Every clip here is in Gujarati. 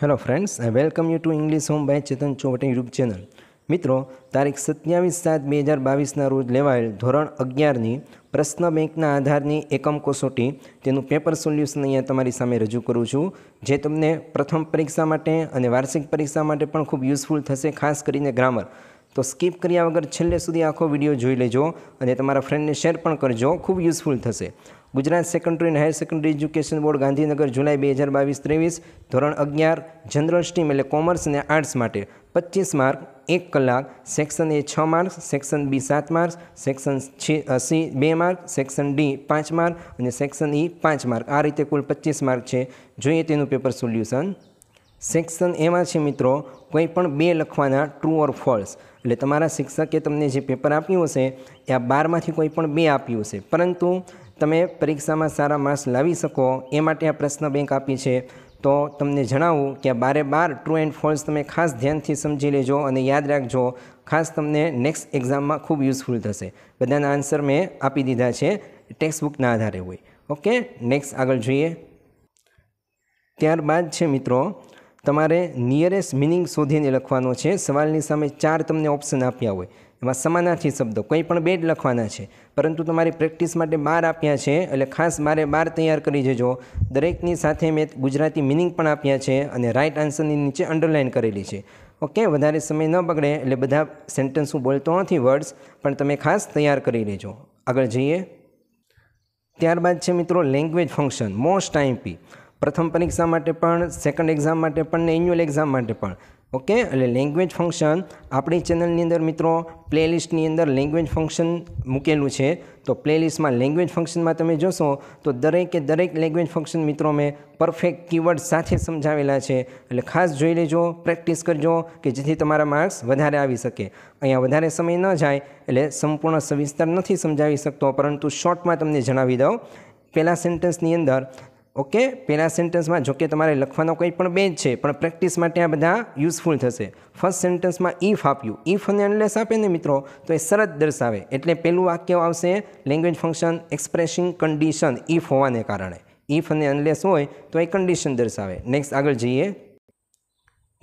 hello friends I welcome you to English home by Chetan Chovat YouTube channel મિત્રો તારીખ સત્યાવીસ સાત બે હજાર બાવીસના રોજ લેવાયેલ ધોરણ અગિયારની પ્રશ્ન બેંકના આધારની એકમ કસોટી તેનું પેપર સોલ્યુશન અહીંયા તમારી સામે રજૂ કરું છું જે તમને પ્રથમ પરીક્ષા માટે અને વાર્ષિક પરીક્ષા માટે પણ ખૂબ યુઝફુલ થશે ખાસ કરીને ગ્રામર તો સ્કીપ કર્યા વગર છેલ્લે સુધી આખો વિડીયો જોઈ લેજો અને તમારા ફ્રેન્ડને શેર પણ કરજો ખૂબ યુઝફુલ થશે ગુજરાત સેકન્ડરી અને higher secondary education board Gandhinagar જુલાઈ બે હજાર બાવીસ ત્રેવીસ ધોરણ અગિયાર જનરલ સ્ટ્રીમ એટલે કોમર્સ અને આર્ટ્સ માટે પચીસ માર્ક એક કલાક સેક્શન એ છ માર્ક્સ સેક્શન બી સાત માર્ક્સ સેક્શન સી બે માર્ક સેક્શન ડી પાંચ માર્ક અને સેક્શન ઈ પાંચ માર્ક આ રીતે કુલ પચીસ માર્ક છે જોઈએ તેનું પેપર સોલ્યુશન સેક્શન એમાં છે મિત્રો કોઈ પણ બે લખવાના ટ્રુ ઓર ફોલ્સ એટલે તમારા શિક્ષકે તમને જે પેપર આપ્યું હશે એ આ બારમાંથી કોઈ પણ બે આપ્યું હશે પરંતુ તમે પરીક્ષામાં સારા માર્ક્સ લાવી શકો એ માટે આ પ્રશ્ન બેંક આપી છે તો તમને જણાવું કે બારે બાર ટ્રુ એન્ડ ફોલ્સ તમે ખાસ ધ્યાનથી સમજી લેજો અને યાદ રાખજો ખાસ તમને નેક્સ્ટ એક્ઝામમાં ખૂબ યુઝફુલ થશે બધાના આન્સર મેં આપી દીધા છે ટેક્સ્ટ બુકના આધારે હોય ઓકે નેક્સ્ટ આગળ જોઈએ ત્યારબાદ છે મિત્રો તમારે નિયરેસ્ટ મિનિંગ શોધીને લખવાનો છે સવાલની સામે ચાર તમને ઓપ્શન આપ્યા હોય એમાં સમાનાર્થી શબ્દો કંઈ પણ બે જ લખવાના છે પરંતુ તમારી પ્રેક્ટિસ માટે બાર આપ્યા છે એટલે ખાસ મારે બાર તૈયાર કરી જજો દરેકની સાથે મેં ગુજરાતી મિનિંગ પણ આપ્યા છે અને રાઇટ આન્સરની નીચે અંડરલાઇન કરેલી છે ઓકે વધારે સમય ન બગડે એટલે બધા સેન્ટન્સ હું બોલતો નથી વર્ડ્સ પણ તમે ખાસ તૈયાર કરી લેજો આગળ જઈએ ત્યારબાદ છે મિત્રો લેંગ્વેજ ફંક્શન મોસ્ટ ટાઈમ પી પ્રથમ પરીક્ષા માટે પણ સેકન્ડ એક્ઝામ માટે પણ ને એન્યુઅલ એક્ઝામ માટે પણ ઓકે એટલે લેંગ્વેજ ફંક્શન આપણી ચેનલની અંદર મિત્રો પ્લેલિસ્ટની અંદર લેંગ્વેજ ફંક્શન મૂકેલું છે તો પ્લેલિસ્ટમાં લેંગ્વેજ ફંક્શનમાં તમે જોશો તો દરેકે દરેક લેંગ્વેજ ફંક્શન મિત્રો મેં પરફેક્ટ કીવર્ડ સાથે સમજાવેલા છે એટલે ખાસ જોઈ લેજો પ્રેક્ટિસ કરજો કે જેથી તમારા માર્ક્સ વધારે આવી શકે અહીંયા વધારે સમય ન જાય એટલે સંપૂર્ણ સવિસ્તાર નથી સમજાવી શકતો પરંતુ શોર્ટમાં તમને જણાવી દઉં પહેલાં સેન્ટેન્સની અંદર ઓકે પહેલાં સેન્ટેન્સમાં જોકે તમારે લખવાનો કંઈ પણ બે જ છે પણ પ્રેક્ટિસ માટે આ બધા યુઝફુલ થશે ફર્સ્ટ સેન્ટેન્સમાં ઈફ આપ્યું ઈફ અને અનલેસ આપે ને મિત્રો તો એ શરત દર્શાવે એટલે પહેલું વાક્ય આવશે language function expressing condition if હોવાને કારણે ઈફ અને અનલેસ હોય તો એ કન્ડિશન દર્શાવે નેક્સ્ટ આગળ જઈએ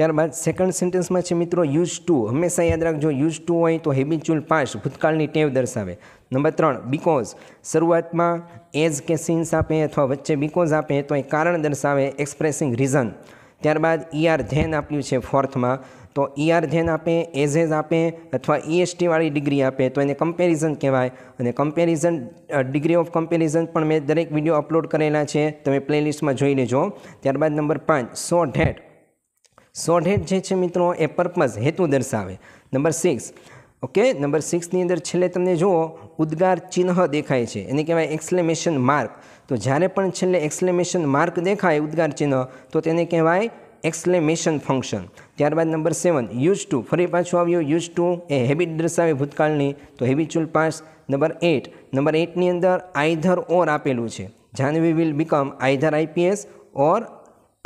ત્યારબાદ સેકન્ડ સેન્ટેન્સમાં છે મિત્રો યુઝ ટુ હંમેશા યાદ રાખજો યુઝ ટુ હોય તો હેબિચ્યુઅલ પાસ્ટ ભૂતકાળની ટેવ દર્શાવે નંબર ત્રણ બિકોઝ શરૂઆતમાં એઝ કે સિન્સ આપે અથવા વચ્ચે બિકોઝ આપે તો એ કારણ દર્શાવે એક્સપ્રેસિંગ રીઝન ત્યારબાદ ઈઆર er ધેન આપ્યું છે ફોર્થમાં તો ઈઆર er ધેન આપે એઝ એઝ આપે અથવા ઈએસટીવાળી ડિગ્રી આપે તો એને કમ્પેરિઝન કહેવાય અને કમ્પેરિઝન ડિગ્રી ઓફ કમ્પેરિઝન પણ મેં દરેક વિડીયો અપલોડ કરેલા છે તમે પ્લેલિસ્ટમાં જોઈ લેજો ત્યારબાદ નંબર પાંચ સો ઢેઠ શોર્ટહેડ જે છે મિત્રો એ પર્પઝ હેતુ દર્શાવે નંબર સિક્સ ઓકે નંબર સિક્સની અંદર છેલ્લે તમને જુઓ ઉદ્ગાર ચિહ્ન દેખાય છે એને કહેવાય એક્સલેમેશન માર્ક તો જ્યારે પણ છેલ્લે એક્સલેમેશન માર્ક દેખાય ઉદ્ગાર ચિહ્ન તો તેને કહેવાય એક્સલેમેશન ફંક્શન ત્યારબાદ નંબર સેવન યુઝ ટુ ફરી પાછું આવ્યું યુઝ ટુ એ હેબિટ દર્શાવે ભૂતકાળની તો habitual past number eight number એટની અંદર આઈધર ઓર આપેલું છે Janvi will become either IPS or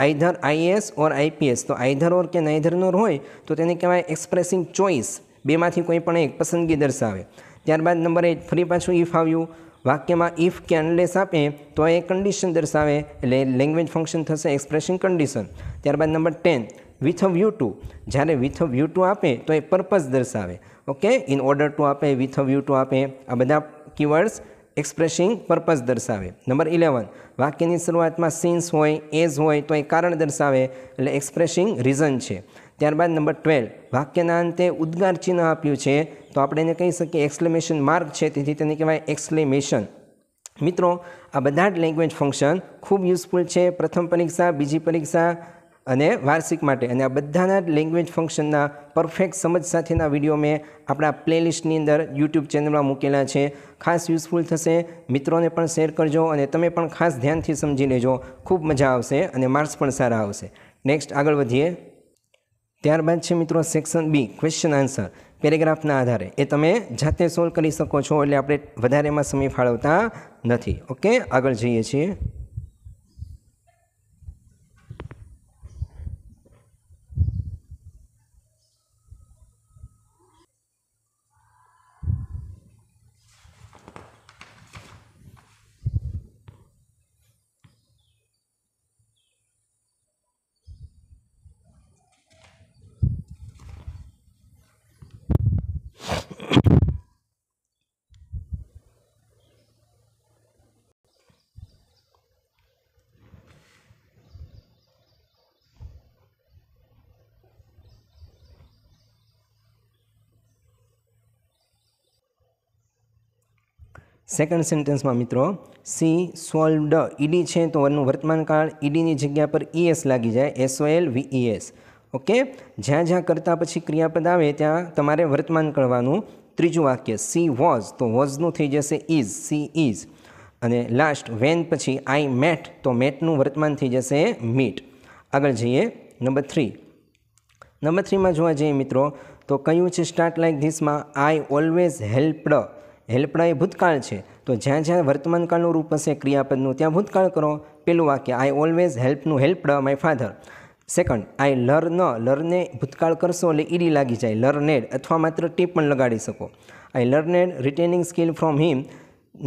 either IAS or IPS તો આઈધર ઓર કે નાઈધરનો હોય તો તેને કહેવાય એક્સપ્રેસિંગ ચોઇસ બેમાંથી કોઈ પણ એક પસંદગી દર્શાવે ત્યારબાદ નંબર એટ ફરી પાછું ઇફ આવ્યું વાક્યમાં ઇફ કે અનલેસ આપે તો એ કન્ડિશન દર્શાવે એટલે લેંગ્વેજ ફંક્શન થશે એક્સપ્રેસિંગ કન્ડિશન ત્યારબાદ number ten with a view to જ્યારે વિથ અ વ્યૂ ટુ આપે તો એ પર્પઝ દર્શાવે ઓકે ઇન ઓર્ડર ટુ આપે વિથ અ વ્યૂ ટુ આપે આ બધા કીવર્ડ્સ એક્સપ્રેસિંગ પર્પઝ દર્શાવે નંબર ઇલેવન વાક્યની શરૂઆતમાં સિન્સ હોય એઝ હોય તો એ કારણ દર્શાવે એટલે એક્સપ્રેસિંગ રીઝન છે ત્યારબાદ નંબર ટ્વેલ્વ વાક્યના અંતે ઉદ્ગાર ચિહ્ન આપ્યું છે તો આપણે એને કહી શકીએ એક્સપ્લેમેશન માર્ક છે તેથી તેને કહેવાય એક્સપ્લેમેશન મિત્રો આ બધા જ લેંગ્વેજ ફંક્શન ખૂબ યુઝફુલ છે પ્રથમ પરીક્ષા બીજી પરીક્ષા અને વાર્ષિક માટે અને આ બધાના લેંગ્વેજ ફંક્શનના પરફેક્ટ સમજ સાથેના વિડીયો મેં આપણા પ્લેલિસ્ટની અંદર યુટ્યુબ ચેનલમાં મૂકેલા છે ખાસ યુઝફુલ થશે મિત્રોને પણ શેર કરજો અને તમે પણ ખાસ ધ્યાનથી સમજી લેજો ખૂબ મજા આવશે અને માર્ક્સ પણ સારા આવશે નેક્સ્ટ આગળ વધીએ ત્યારબાદ છે મિત્રો સેક્શન બી ક્વેશ્ચન આન્સર પેરેગ્રાફના આધારે એ તમે જાતે સોલ્વ કરી શકો છો એટલે આપણે વધારેમાં સમય ફાળવતા નથી ઓકે આગળ જઈએ છીએ સેકન્ડ સેન્ટેન્સમાં મિત્રો સી સોલ્વ ડ ઈડી છે તો એનું કાળ ઈડીની જગ્યા પર ઈએસ લાગી જાય એસઓએલ એસ ઓકે જ્યાં જ્યાં કરતાં પછી ક્રિયાપદ આવે ત્યાં તમારે વર્તમાન કરવાનું ત્રીજું વાક્ય સી વોઝ તો વોઝનું થઈ જશે ઇઝ સી ઇઝ અને લાસ્ટ વેન પછી આઈ મેટ તો મેટનું વર્તમાન થઈ જશે મીટ આગળ જઈએ નંબર થ્રી નંબર થ્રીમાં જોવા જઈએ મિત્રો તો કયું છે સ્ટાર્ટ લાઇક ધીસમાં આઈ ઓલવેઝ હેલ્પડ હેલ્પના એ ભૂતકાળ છે તો જ્યાં જ્યાં વર્તમાનકાળનું રૂપ હશે ક્રિયાપદનું ત્યાં ભૂતકાળ કરો પહેલું વાક્ય આઈ ઓલવેઝ હેલ્પનું help my father second I learn learned ભૂતકાળ કરશો એટલે ઈડી લાગી જાય લર્નેડ અથવા માત્ર ટીપ પણ લગાડી શકો I learned retaining skill from him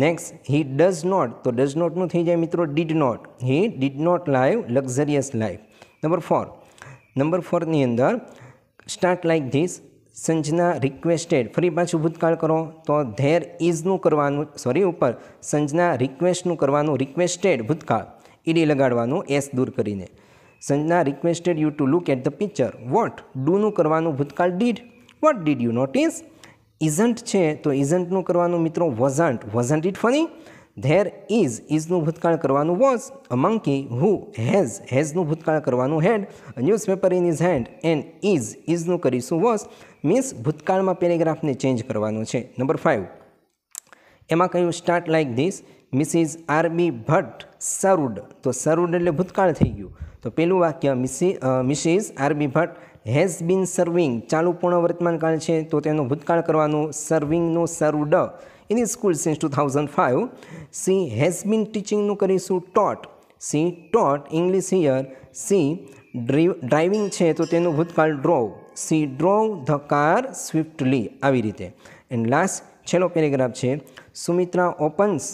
next he does not તો ડઝ નોટનું થઈ જાય મિત્રો did not he did not live luxurious life number four number ફોરની અંદર start like this Sanjana requested ફરી પાછું ભૂતકાળ કરો તો ધેર ઇઝનું કરવાનું સોરી ઉપર સંજના રિક્વેસ્ટનું કરવાનું રિક્વેસ્ટેડ ભૂતકાળ ઈડી લગાડવાનું એસ દૂર કરીને Sanjana requested you to look at the picture what ડુનું કરવાનું ભૂતકાળ did what did you notice isn't છે તો ઇઝન્ટનું કરવાનું મિત્રો wasn't wasn't it funny there is ઇઝનું ભૂતકાળ કરવાનું was a monkey who has હેઝનું ભૂતકાળ કરવાનું had paper in his hand and is ઇઝનું કરીશું વોઝ મીન્સ ભૂતકાળમાં પેરેગ્રાફને ચેન્જ કરવાનો છે નંબર ફાઇવ એમાં કહ્યું start like this Mrs RB Bhatt served તો સરુડ એટલે ભૂતકાળ થઈ ગયું તો પહેલું વાક્ય Miss Mrs RB Bhatt has been serving ચાલુ પૂર્ણ વર્તમાન કાળ છે તો તેનો ભૂતકાળ કરવાનો સર્વિંગનું served in school since two thousand five she has been ટીચિંગનું કરીશું taught she taught English here she driving છે તો તેનું ભૂતકાળ drove she drove the car swiftly આવી રીતે એન્ડ લાસ્ટ છેલ્લો પેરેગ્રાફ છે સુમિત્રા ઓપન્સ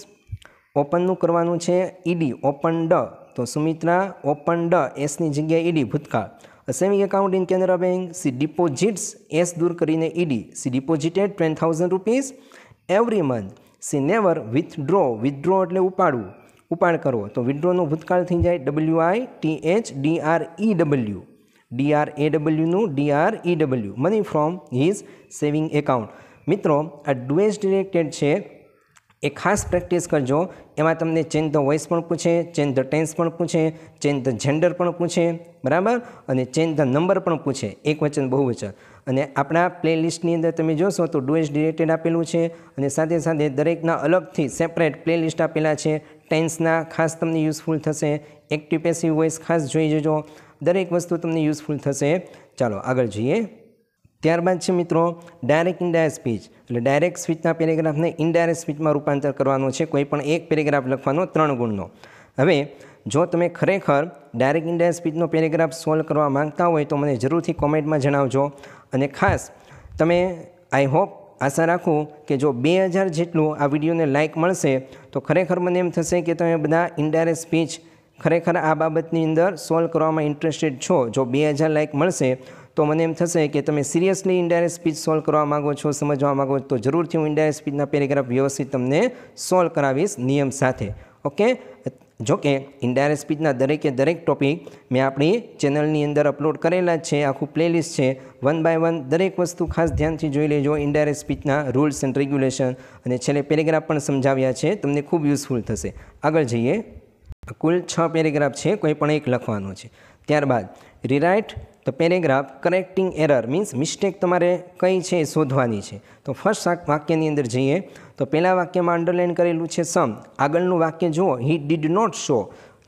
ઓપનનું કરવાનું છે ઈડી ઓપન ડ તો સુમિત્રા ઓપન ડ એસની જગ્યાએ ઈડી ભૂતકાળ saving account in Canara bank she deposits S દૂર કરીને ED she deposited twenty thousand rupees every month she never withdraw withdraw એટલે ઉપાડવું ઉપાડ કરવો તો વિડ્રોનો ભૂતકાળ થઈ જાય W I T H D R E W D R A ડબલ્યુનું D R E W money from his saving account મિત્રો આ ડુએસ ડિરેક્ટેડ છે એ ખાસ પ્રેક્ટિસ કરજો એમાં તમને ચેન્જ ધ વોઇસ પણ પૂછે ચેન્જ ધ ટેન્સ પણ પૂછે ચેન્જ ધ જેન્ડર પણ પૂછે બરાબર અને ચેન્જ ધ નંબર પણ પૂછે એક વચન બહુ વચન અને આપણા પ્લેલિસ્ટની અંદર તમે જોશો તો ડુએસ ડિરેક્ટેડ આપેલું છે અને સાથે સાથે દરેકના અલગથી સેપરેટ પ્લેલિસ્ટ આપેલા છે ટેન્સના ખાસ તમને યુઝફુલ થશે એક્ટિવ પેસિવ વોઇસ ખાસ જોઈ જજો દરેક વસ્તુ તમને યુઝફુલ થશે ચાલો આગળ જઈએ ત્યારબાદ છે મિત્રો ડાયરેક્ટ ઇનડાયરેક્ટ સ્પીચ એટલે ડાયરેક્ટ સ્પીચના પેરેગ્રાફને ઇનડાયરેક્ટ સ્પીચમાં રૂપાંતર કરવાનો છે કોઈ પણ એક પેરેગ્રાફ લખવાનો ત્રણ ગુણનો હવે જો તમે ખરેખર ડાયરેક્ટ ઇનડાયરેક્ટ સ્પીચનો પેરેગ્રાફ સોલ્વ કરવા માંગતા હોય તો મને જરૂરથી કોમેન્ટમાં જણાવજો અને ખાસ તમે આઈ હોપ આશા રાખું કે જો બે હજાર જેટલું આ વિડીયોને લાઇક મળશે તો ખરેખર મને એમ થશે કે તમે બધા ઇન્ડાયરેક્ટ સ્પીચ ખરેખર આ બાબતની અંદર સોલ્વ કરવામાં ઇન્ટરેસ્ટેડ છો જો બે હજાર લાઇક મળશે તો મને એમ થશે કે તમે સિરિયસલી ઇન્ડાયરેક્ટ સ્પીચ સોલ્વ કરવા માગો છો સમજવા માગો તો જરૂરથી હું ઇન્ડાયરેક્ટ સ્પીચના પેરેગ્રાફ વ્યવસ્થિત તમને સોલ્વ કરાવીશ નિયમ સાથે ઓકે જોકે ઇન્ડાયરેક્ટ સ્પીચના દરેકે દરેક ટોપિક મેં આપણી ચેનલની અંદર અપલોડ કરેલા જ છે આખું પ્લેલિસ્ટ છે વન બાય વન દરેક વસ્તુ ખાસ ધ્યાનથી જોઈ લેજો ઇન્ડાયરેક્ટ સ્પીચના રૂલ્સ એન્ડ રેગ્યુલેશન અને છેલ્લે પેરેગ્રાફ પણ સમજાવ્યા છે તમને ખૂબ યુઝફુલ થશે આગળ જઈએ કુલ છ પેરેગ્રાફ છે કોઈ પણ એક લખવાનો છે ત્યારબાદ રીરાઇટ તો paragraph correcting error means mistake તમારે કઈ છે એ શોધવાની છે તો ફર્સ્ટ વાક્યની અંદર જઈએ તો પહેલાં વાક્યમાં અંડરલાઇન કરેલું છે સમ આગળનું વાક્ય જુઓ હી ડીડ નોટ શો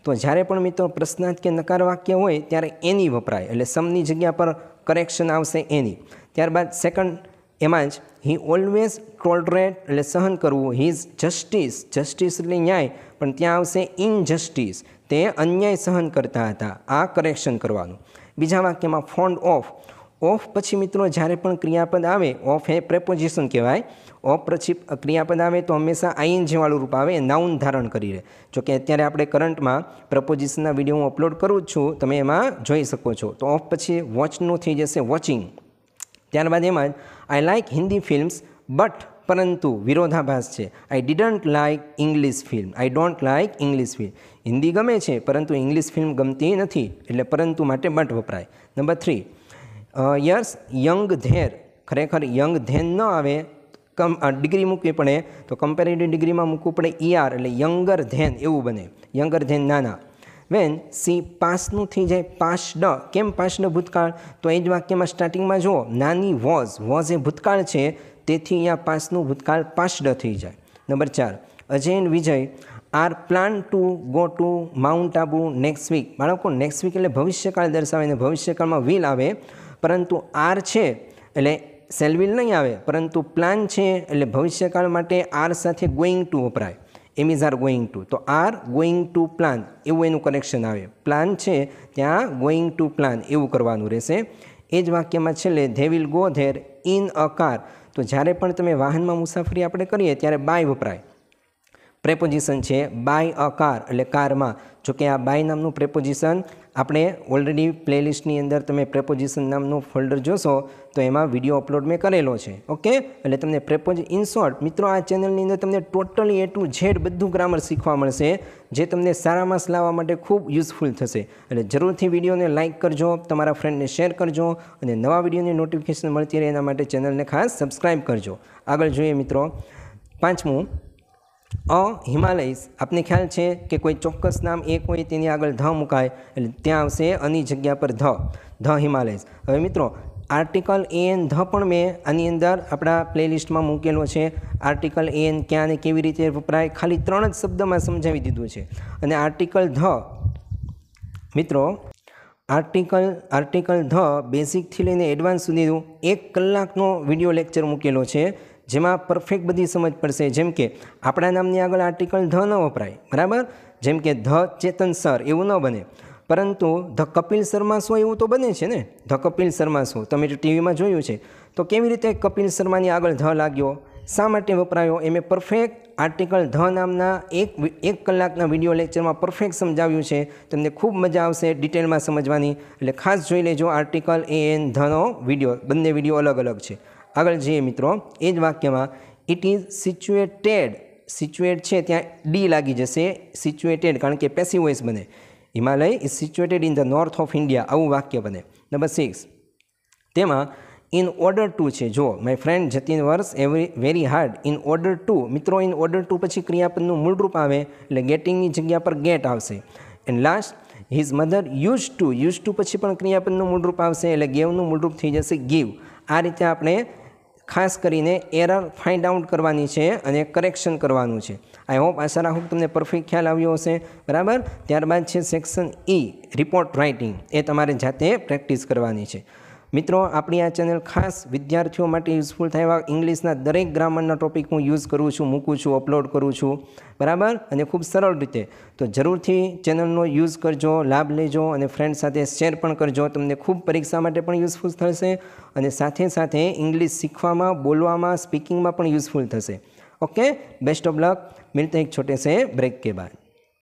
તો જ્યારે પણ મિત્રો પ્રશ્નાર્થ કે નકાર વાક્ય હોય ત્યારે એની વપરાય એટલે સમની જગ્યા પર કરેક્શન આવશે એની ત્યારબાદ સેકન્ડ એમાં જ હી ઓલવેઝ ટોલરેટ એટલે સહન કરવું હિઝ જસ્ટિસ જસ્ટિસ એટલે ન્યાય પણ ત્યાં આવશે ઇનજસ્ટિસ તે અન્યાય સહન કરતા હતા આ કરેક્શન કરવાનું બીજા વાક્યમાં ફોન્ડ ઓફ ઓફ પછી મિત્રો જ્યારે પણ ક્રિયાપદ આવે ઓફ એ પ્રેપોઝિશન કહેવાય ઓફ પછી ક્રિયાપદ આવે તો હંમેશા આઈએનજીવાળું રૂપ આવે નાઉન ધારણ કરી રહે જોકે અત્યારે આપણે કરંટમાં પ્રપોઝિશનના વિડીયો હું અપલોડ કરું છું તમે એમાં જોઈ શકો છો તો ઓફ પછી વોચનું થઈ જશે વોચિંગ ત્યારબાદ એમાં જ I like Hindi films but પરંતુ વિરોધાભાસ છે I didn't like English film I don't like English film Hindi ગમે છે પરંતુ ઇંગ્લિશ ફિલ્મ ગમતી નથી એટલે પરંતુ માટે બટ વપરાય number three years young there ખરેખર યંગ ધેન ન આવે કમ ડિગ્રી મૂકવી પડે તો કમ્પેરેટિવ ડિગ્રીમાં મૂકવું પડે ઈઆર e એટલે યંગર ધેન એવું બને યંગર ધેન નાના વેન સી પાસનું થઈ જાય પાસ ડ કેમ પાસ ડ ભૂતકાળ તો એ જ વાક્યમાં સ્ટાર્ટિંગમાં જુઓ નાની વોઝ વોઝ એ ભૂતકાળ છે તેથી અહીંયા પાસનું ભૂતકાળ પાસ્ડ થઈ જાય નંબર ચાર Ajay and Vijay are plan to go to mount Abu next week બાળકો નેક્સ્ટ વીક એટલે ભવિષ્યકાળ દર્શાવે ને ભવિષ્યકાળમાં વિલ આવે પરંતુ આર છે એટલે સેલવિલ નહીં આવે પરંતુ પ્લાન છે એટલે ભવિષ્યકાળ માટે આર સાથે ગોઈંગ ટુ વપરાય am am is are going to તો આર ગોઈંગ ટુ પ્લાન એવું એનું કનેક્શન આવે પ્લાન છે ત્યાં ગોઈંગ ટુ પ્લાન એવું કરવાનું રહેશે એ જ વાક્યમાં છેલ્લે they will go there in a car તો જ્યારે પણ તમે વાહનમાં મુસાફરી આપણે કરીએ ત્યારે બાય વપરાય પ્રેપોઝિશન છે બાય અ કાર એટલે કારમાં જો કે આ બાય નામનું પ્રેપોઝિશન આપણે ઓલરેડી પ્લેલિસ્ટની અંદર તમે પ્રેપોઝિશન નામનું ફોલ્ડર જોશો તો એમાં વિડીયો અપલોડ મેં કરેલો છે ઓકે એટલે તમને પ્રેપોઝ ઇન શોર્ટ મિત્રો આ ચેનલની અંદર તમને ટોટલી એ ટુ ઝેડ બધું ગ્રામર શીખવા મળશે જે તમને સારામાં માર્ક્સ લાવવા માટે ખૂબ યુઝફુલ થશે એટલે જરૂરથી વિડીયોને લાઇક કરજો તમારા ફ્રેન્ડને શેર કરજો અને નવા વિડીયોની નોટિફિકેશન મળતી રહે એના માટે ચેનલને ખાસ સબસ્ક્રાઈબ કરજો આગળ જોઈએ મિત્રો પાંચમું અ હિમાલયસ આપને ખ્યાલ છે કે કોઈ ચોક્કસ નામ એક હોય તેની આગળ ધ મુકાય એટલે ત્યાં આવશે અની જગ્યા પર ધ ધ હિમાલયસ હવે મિત્રો આર્ટિકલ એન ધ પણ મેં આની અંદર આપણા પ્લેલિસ્ટમાં મૂકેલો છે આર્ટિકલ એન ક્યાં અને કેવી રીતે વપરાય ખાલી ત્રણ જ શબ્દમાં સમજાવી દીધું છે અને આર્ટિકલ ધ મિત્રો આર્ટિકલ આર્ટિકલ ધ બેઝિકથી લઈને એડવાન્સ સુધીનું એક કલાકનો વિડીયો લેક્ચર મૂકેલો છે જેમાં પરફેક્ટ બધી સમજ પડશે જેમ કે આપણા નામની આગળ આર્ટિકલ ધ ન વપરાય બરાબર જેમ કે ધ ચેતન સર એવું ન બને પરંતુ ધ કપિલ શર્મા શો એવું તો બને છે ને ધ કપિલ શર્મા શો તમે ટીવીમાં જોયું છે તો કેવી રીતે કપિલ શર્માની આગળ ધ લાગ્યો શા માટે વપરાયો એ મેં પરફેક્ટ આર્ટિકલ ધ નામના એક એક કલાકના વિડીયો લેક્ચરમાં પરફેક્ટ સમજાવ્યું છે તમને ખૂબ મજા આવશે ડિટેલમાં સમજવાની એટલે ખાસ જોઈ લેજો આર્ટિકલ એ એન ધનો વિડીયો બંને વિડીયો અલગ અલગ છે આગળ જઈએ મિત્રો એ જ વાક્યમાં ઇટ ઇઝ સિચ્યુએટેડ સિચ્યુએટ છે ત્યાં ડી લાગી જશે સિચ્યુએટેડ કારણ કે પેસિવ વોઇસ બને Himalaya is situated in the north of India આવું વાક્ય બને નંબર સિક્સ તેમાં ઇન ઓર્ડર ટુ છે જો my friend Jatin works every very hard in order to મિત્રો ઇન ઓર્ડર ટુ પછી ક્રિયાપદનું મૂળરૂપ આવે એટલે ગેટિંગની જગ્યા પર ગેટ આવશે and last his mother use to use to પછી પણ ક્રિયાપદનું મૂળરૂપ આવશે એટલે ગેવનું મૂળરૂપ થઈ જશે ગીવ આ રીતે આપણે ખાસ કરીને એરર ફાઇન્ડ આઉટ કરવાની છે અને કરેક્શન કરવાનું છે આઈ હોપ આશા રાખું તમને પરફેક્ટ ખ્યાલ આવ્યો હશે બરાબર ત્યારબાદ છે સેક્શન ઈ રિપોર્ટ રાઇટિંગ એ તમારે જાતે પ્રેક્ટિસ કરવાની છે મિત્રો આપણી આ ચેનલ ખાસ વિદ્યાર્થીઓ માટે યુઝફુલ થાય એવા ઇંગ્લિશના દરેક ગ્રામરના ટોપિક હું યુઝ કરું છું મૂકું છું અપલોડ કરું છું બરાબર અને ખૂબ સરળ રીતે તો જરૂરથી ચેનલનો યુઝ કરજો લાભ લેજો અને ફ્રેન્ડ સાથે શેર પણ કરજો તમને ખૂબ પરીક્ષા માટે પણ યુઝફુલ થશે અને સાથે સાથે ઇંગ્લિશ શીખવામાં બોલવામાં સ્પીકિંગમાં પણ યુઝફુલ થશે ઓકે બેસ્ટ ઓફ લક મિલતે એક છોટે સે બ્રેક કે બાદ